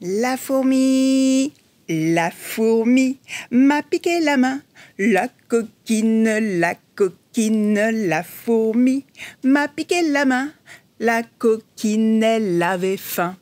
La fourmi, la fourmi m'a piqué la main. La coquine, la coquine, la fourmi m'a piqué la main. La coquine, elle avait faim.